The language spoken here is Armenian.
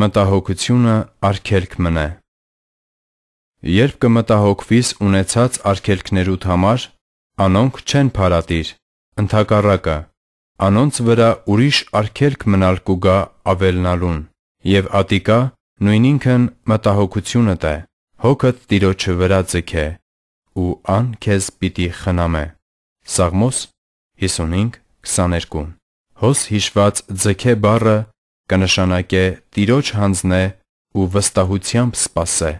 Մտահոգությունը արգելք մնե Երբ կմտահոգվիս ունեցած արգելքներուդ համար, անոնք չեն փարատիր, ընդհակառակը, անոնց վրա ուրիշ արգելք մնալ կուգա ավելնալուն, և ատիկա նույն ինքն մտահոգությունըտ է, հոգըդ տիրոչը վրա ձգե, ու ան քեզ պիտի խնամե։ Սաղմոս 55:22 Հոս հիշված ձգե բառը կնշանակե «Տիրոջ հանձն է» ու «վստահությամբ սպասե»։